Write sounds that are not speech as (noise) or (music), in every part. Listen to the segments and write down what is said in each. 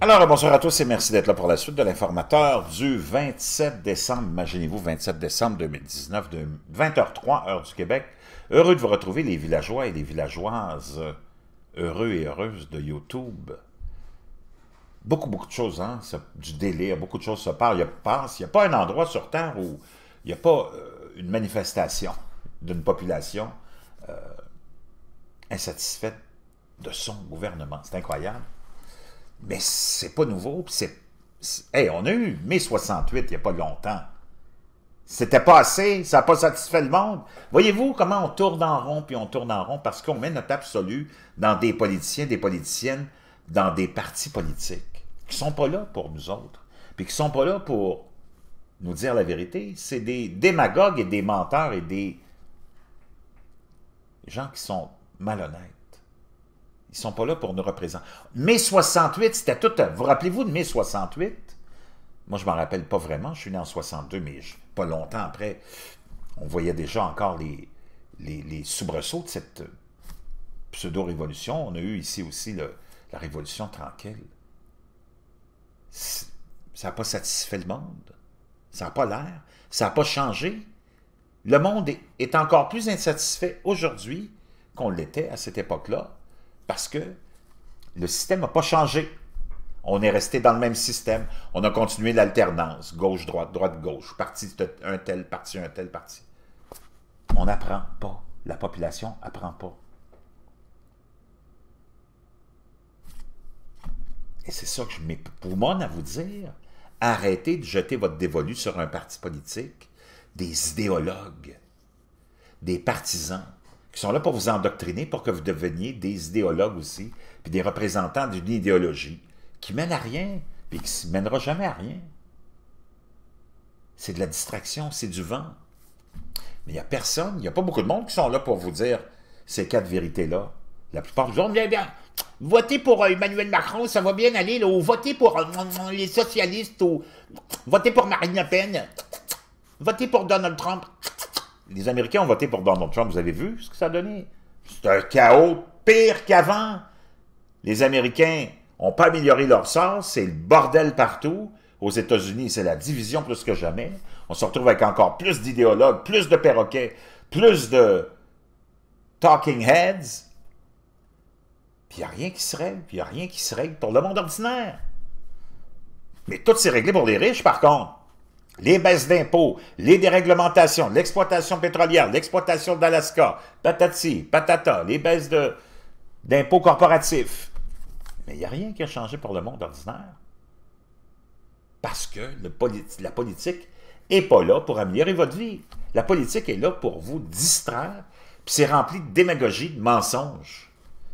Alors, bonsoir à tous et merci d'être là pour la suite de l'informateur du 27 décembre. Imaginez-vous, 27 décembre 2019, de 20h03, heure du Québec. Heureux de vous retrouver, les villageois et les villageoises euh, heureux et heureuses de YouTube. Beaucoup, beaucoup de choses, hein? Du délire, beaucoup de choses se parlent. Il n'y a, pas un endroit sur Terre où il n'y a pas euh, une manifestation d'une population euh, insatisfaite de son gouvernement. C'est incroyable. Mais c'est pas nouveau. C'est, on a eu mai 68 il n'y a pas longtemps. C'était pas assez, ça n'a pas satisfait le monde. Voyez-vous comment on tourne en rond, puis on tourne en rond, parce qu'on met notre absolu dans des politiciens, des politiciennes, dans des partis politiques, qui ne sont pas là pour nous autres, puis qui ne sont pas là pour nous dire la vérité. C'est des démagogues et des menteurs et des gens qui sont malhonnêtes. Ils sont pas là pour nous représenter. Mai 68, c'était tout... Vous rappelez-vous de mai 68? Moi, je m'en rappelle pas vraiment. Je suis né en 62, mais pas longtemps après, on voyait déjà encore les, les, soubresauts de cette euh, pseudo-révolution. On a eu ici aussi la révolution tranquille. Ça n'a pas satisfait le monde. Ça n'a pas l'air. Ça n'a pas changé. Le monde est encore plus insatisfait aujourd'hui qu'on l'était à cette époque-là. Parce que le système n'a pas changé. On est resté dans le même système. On a continué l'alternance, gauche-droite, droite-gauche, parti un tel, parti un tel, parti. On n'apprend pas. La population n'apprend pas. Et c'est ça que je m'époumonne à vous dire. Arrêtez de jeter votre dévolu sur un parti politique, des idéologues, des partisans qui sont là pour vous endoctriner, pour que vous deveniez des idéologues aussi, puis des représentants d'une idéologie qui mène à rien, puis qui ne mènera jamais à rien. C'est de la distraction, c'est du vent. Mais il n'y a personne, il n'y a pas beaucoup de monde qui sont là pour vous dire ces quatre vérités-là. La plupart du monde, bien, bien, votez pour euh, Emmanuel Macron, ça va bien aller, là, ou votez pour euh, mm, mm, les socialistes, ou votez pour Marine Le Pen, votez pour Donald Trump les Américains ont voté pour Donald Trump. Vous avez vu ce que ça a donné? C'est un chaos pire qu'avant. Les Américains n'ont pas amélioré leur sens, C'est le bordel partout. Aux États-Unis, c'est la division plus que jamais. On se retrouve avec encore plus d'idéologues, plus de perroquets, plus de talking heads. Puis il n'y a rien qui se règle, puis il n'y a rien qui se règle pour le monde ordinaire. Mais tout s'est réglé pour les riches, par contre les baisses d'impôts, les déréglementations, l'exploitation pétrolière, l'exploitation d'Alaska, patati, patata, les baisses d'impôts corporatifs. Mais il n'y a rien qui a changé pour le monde ordinaire. Parce que la politique n'est pas là pour améliorer votre vie. La politique est là pour vous distraire, puis c'est rempli de démagogie, de mensonges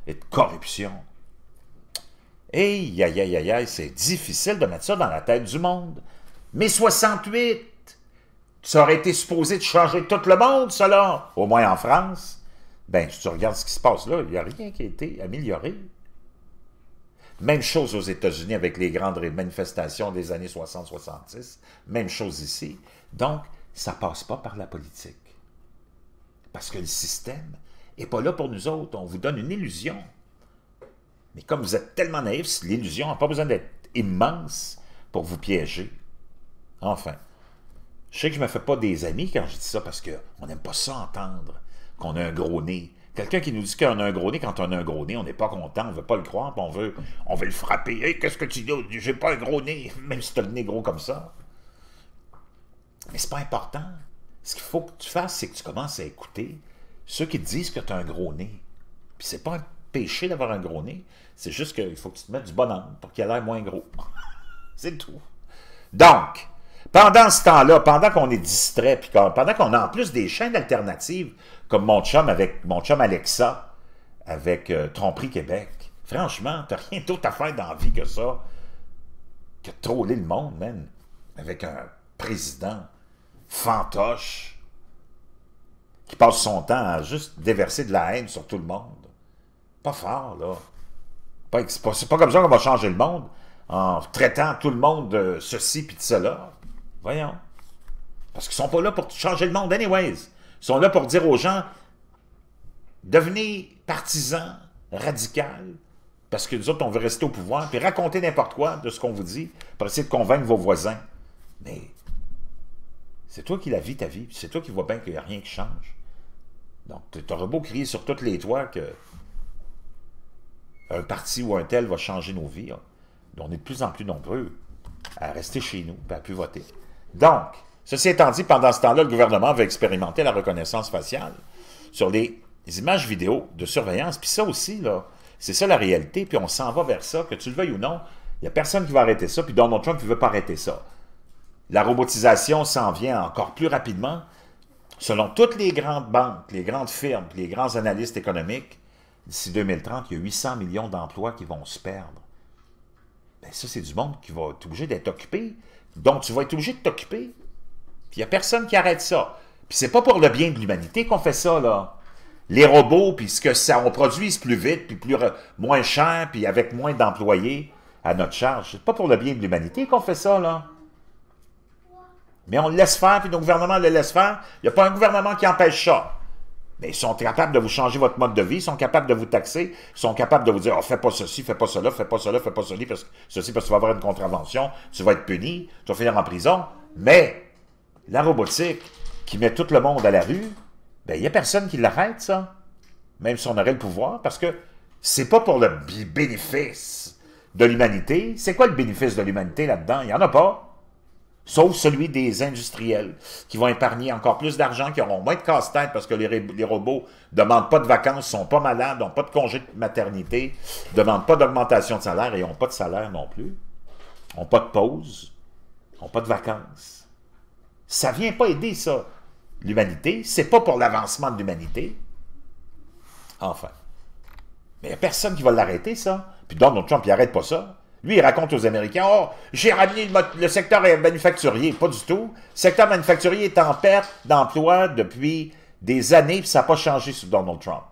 et de corruption. Et aïe, aïe, aïe, aïe, c'est difficile de mettre ça dans la tête du monde. Mais 68, ça aurait été supposé de changer tout le monde, cela, au moins en France. Ben, si tu regardes ce qui se passe là, il n'y a rien qui a été amélioré. Même chose aux États-Unis avec les grandes manifestations des années 60 66 Même chose ici. Donc, ça ne passe pas par la politique. Parce que le système n'est pas là pour nous autres. On vous donne une illusion. Mais comme vous êtes tellement naïfs, l'illusion n'a pas besoin d'être immense pour vous piéger. Enfin, je sais que je ne me fais pas des amis quand je dis ça parce qu'on n'aime pas ça entendre qu'on a un gros nez. Quelqu'un qui nous dit qu'on a un gros nez, quand on a un gros nez, on n'est pas content, on ne veut pas le croire, on veut, on veut le frapper. Hey, qu'est-ce que tu dis? J'ai pas un gros nez, (laughs) même si tu as le nez gros comme ça. Mais c'est pas important. Ce qu'il faut que tu fasses, c'est que tu commences à écouter ceux qui te disent que tu as un gros nez. Puis c'est pas un péché d'avoir un gros nez, c'est juste qu'il faut que tu te mettes du bon pour qu'il ait l'air moins gros. (laughs) c'est tout. Donc, pendant ce temps-là, pendant qu'on est distrait, puis pendant qu'on a en plus des chaînes alternatives, comme mon chum avec mon Alexa, avec euh, Tromperie Québec, franchement, t'as rien d'autre à faire dans la vie que ça, que de troller le monde, même, avec un président fantoche qui passe son temps à juste déverser de la haine sur tout le monde. Pas fort, là. C'est pas, pas comme ça qu'on va changer le monde en traitant tout le monde de ceci puis de cela. Voyons. Parce qu'ils ne sont pas là pour changer le monde, anyways. Ils sont là pour dire aux gens devenez partisans, radical, parce que nous autres, on veut rester au pouvoir, puis raconter n'importe quoi de ce qu'on vous dit pour essayer de convaincre vos voisins. Mais c'est toi qui la vis, ta vie, c'est toi qui vois bien qu'il n'y a rien qui change. Donc, tu auras beau crier sur toutes les toits que un parti ou un tel va changer nos vies. On est de plus en plus nombreux à rester chez nous et à plus voter. Donc, ceci étant dit, pendant ce temps-là, le gouvernement va expérimenter la reconnaissance faciale sur les images vidéo de surveillance. Puis ça aussi, là, c'est ça la réalité, puis on s'en va vers ça, que tu le veuilles ou non, il n'y a personne qui va arrêter ça, puis Donald Trump ne veut pas arrêter ça. La robotisation s'en vient encore plus rapidement. Selon toutes les grandes banques, les grandes firmes, les grands analystes économiques, d'ici 2030, il y a 800 millions d'emplois qui vont se perdre. Bien, ça, c'est du monde qui va être obligé d'être occupé donc, tu vas être obligé de t'occuper. Puis, il n'y a personne qui arrête ça. Puis, c'est pas pour le bien de l'humanité qu'on fait ça, là. Les robots, puis ce que ça, on produise plus vite, puis plus, moins cher, puis avec moins d'employés à notre charge. C'est pas pour le bien de l'humanité qu'on fait ça, là. Mais on le laisse faire, puis nos gouvernements le laissent faire. Il n'y a pas un gouvernement qui empêche ça. Mais ils sont capables de vous changer votre mode de vie, ils sont capables de vous taxer, ils sont capables de vous dire oh, fais pas ceci, fais pas cela, fais pas cela, fais pas cela, parce, que, ceci, parce que tu vas avoir une contravention, tu vas être puni, tu vas finir en prison. Mais la robotique qui met tout le monde à la rue, ben, il n'y a personne qui l'arrête, ça. Même si on aurait le pouvoir, parce que c'est pas pour le bénéfice de l'humanité. C'est quoi le bénéfice de l'humanité là-dedans? Il n'y en a pas sauf celui des industriels, qui vont épargner encore plus d'argent, qui auront moins de casse-tête parce que les, robots ne demandent pas de vacances, sont pas malades, n'ont pas de congé de maternité, ne demandent pas d'augmentation de salaire et n'ont pas de salaire non plus, n'ont pas de pause, n'ont pas de vacances. Ça vient pas aider, ça, l'humanité. C'est pas pour l'avancement de l'humanité. Enfin. Mais il n'y a personne qui va l'arrêter, ça. Puis Donald Trump, il n'arrête pas ça. Lui, il raconte aux Américains, oh, j'ai ramené le, secteur manufacturier. Pas du tout. Le secteur manufacturier est en perte d'emploi depuis des années, puis ça n'a pas changé sous Donald Trump.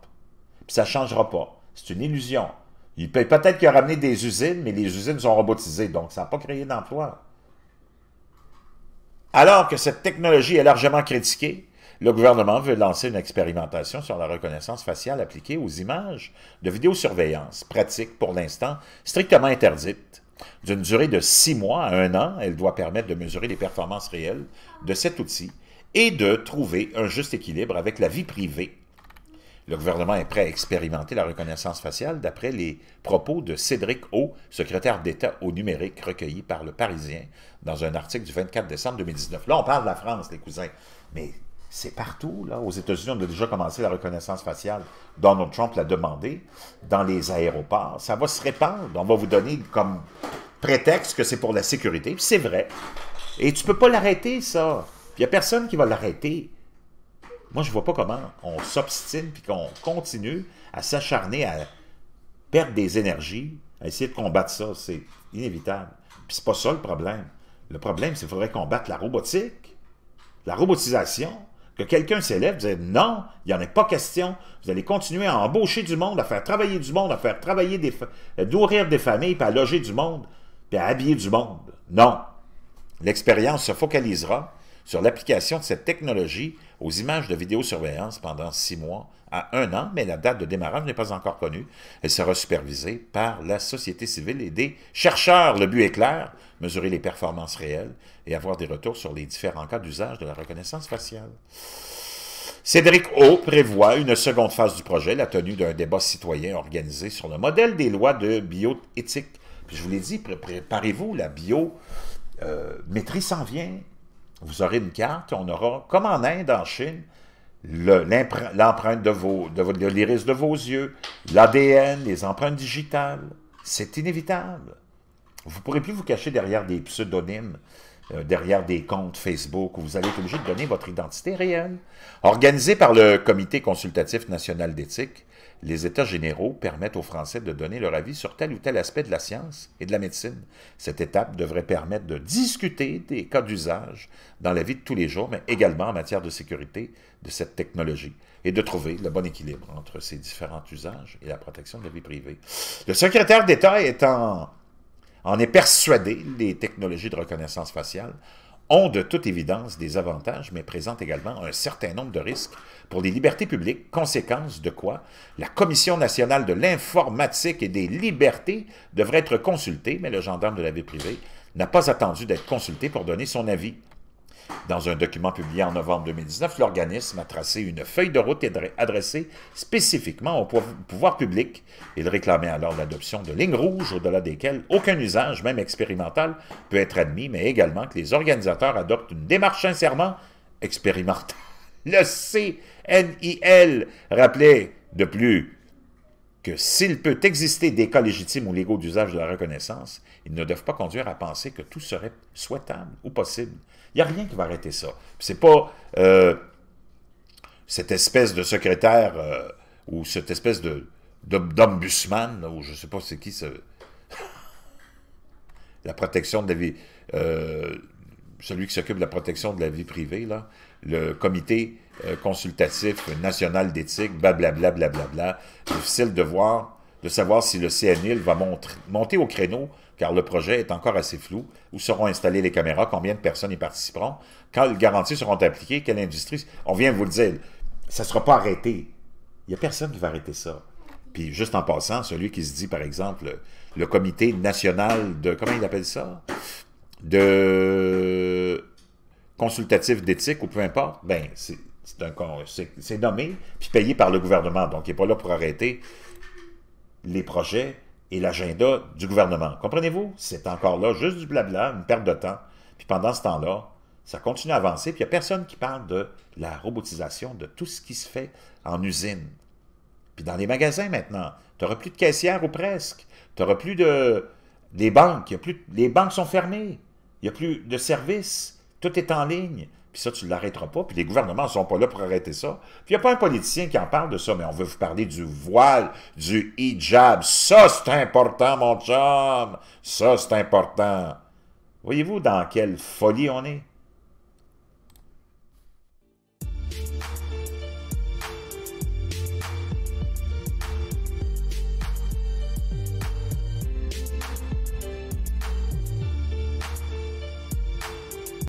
Puis ça ne changera pas. C'est une illusion. Il peut peut-être qu'il a ramené des usines, mais les usines sont robotisées, donc ça n'a pas créé d'emploi. Alors que cette technologie est largement critiquée, le gouvernement veut lancer une expérimentation sur la reconnaissance faciale appliquée aux images de vidéosurveillance, pratique pour l'instant strictement interdite. D'une durée de six mois à un an, elle doit permettre de mesurer les performances réelles de cet outil et de trouver un juste équilibre avec la vie privée. Le gouvernement est prêt à expérimenter la reconnaissance faciale d'après les propos de Cédric O, secrétaire d'État au numérique, recueilli par le Parisien dans un article du 24 décembre 2019. Là, on parle de la France, les cousins, mais c'est partout. Là. Aux États-Unis, on a déjà commencé la reconnaissance faciale. Donald Trump l'a demandé dans les aéroports. Ça va se répandre. On va vous donner comme prétexte que c'est pour la sécurité. C'est vrai. Et tu peux pas l'arrêter, ça. Il n'y a personne qui va l'arrêter. Moi, je vois pas comment on s'obstine puis qu'on continue à s'acharner à perdre des énergies, à essayer de combattre ça. C'est inévitable. Puis c'est pas ça le problème. Le problème, c'est qu'il faudrait combattre la robotique, la robotisation, que quelqu'un s'élève, vous non, il n'y en a pas question. Vous allez continuer à embaucher du monde, à faire travailler du monde, à faire travailler des, euh, nourrir des familles, puis à loger du monde, puis à habiller du monde. Non. L'expérience se focalisera sur l'application de cette technologie aux images de vidéosurveillance pendant six mois à un an, mais la date de démarrage n'est pas encore connue. Elle sera supervisée par la société civile et des chercheurs. Le but est clair, mesurer les performances réelles et avoir des retours sur les différents cas d'usage de la reconnaissance faciale. Cédric O prévoit une seconde phase du projet, la tenue d'un débat citoyen organisé sur le modèle des lois de bioéthique. Puis je vous l'ai dit, préparez-vous, la biométrie euh, s'en vient. Vous aurez une carte, on aura, comme en Inde, en Chine, l'empreinte de, vos, de, l'iris de vos yeux, l'ADN, les empreintes digitales. C'est inévitable. Vous ne pourrez plus vous cacher derrière des pseudonymes, euh, derrière des comptes Facebook, où vous allez être obligé de donner votre identité réelle. Organisé par le Comité consultatif national d'éthique, les États généraux permettent aux Français de donner leur avis sur tel ou tel aspect de la science et de la médecine. Cette étape devrait permettre de discuter des cas d'usage dans la vie de tous les jours, mais également en matière de sécurité de cette technologie, et de trouver le bon équilibre entre ces différents usages et la protection de la vie privée. Le secrétaire d'État est en, en est persuadé, les technologies de reconnaissance faciale ont de toute évidence des avantages, mais présentent également un certain nombre de risques pour les libertés publiques, conséquence de quoi la Commission nationale de l'informatique et des libertés devrait être consultée, mais le gendarme de la vie privée n'a pas attendu d'être consulté pour donner son avis. Dans un document publié en novembre 2019, l'organisme a tracé une feuille de route adressée spécifiquement au pouvoir public. Il réclamait alors l'adoption de lignes rouges au-delà desquelles aucun usage, même expérimental, peut être admis, mais également que les organisateurs adoptent une démarche sincèrement expérimentale. Le CNIL rappelait de plus que s'il peut exister des cas légitimes ou légaux d'usage de la reconnaissance, ils ne doivent pas conduire à penser que tout serait souhaitable ou possible. Il n'y a rien qui va arrêter ça. C'est pas euh, cette espèce de secrétaire euh, ou cette espèce de ou je ne sais pas c'est qui, ce... (laughs) la protection de la vie, euh, celui qui s'occupe de la protection de la vie privée, le comité euh, consultatif national d'éthique, blablabla, blablabla, difficile de voir, de savoir si le CNIL va monter au créneau, car le projet est encore assez flou, où seront installées les caméras, combien de personnes y participeront, quand les garanties seront appliquées, quelle industrie, on vient vous le dire, ça ne sera pas arrêté. Il n'y a personne qui va arrêter ça. Puis juste en passant, celui qui se dit, par exemple, le comité national de, comment il appelle ça de consultatif d'éthique ou peu importe, ben c'est c'est nommé, puis payé par le gouvernement. Donc, il n'est pas là pour arrêter les projets et l'agenda du gouvernement. Comprenez-vous? C'est encore là, juste du blabla, une perte de temps. Puis pendant ce temps-là, ça continue à avancer, puis il n'y a personne qui parle de la robotisation, de tout ce qui se fait en usine. Puis dans les magasins maintenant, tu n'auras plus de caissières ou presque. Tu n'auras plus de... des banques. plus... Les banques sont fermées. Il n'y a plus de services. Tout est en ligne. Puis ça, tu ne l'arrêteras pas. Puis les gouvernements ne sont pas là pour arrêter ça. Puis il n'y a pas un politicien qui en parle de ça, mais on veut vous parler du voile, du hijab. Ça, c'est important, mon chum. Ça, c'est important. Voyez-vous dans quelle folie on est?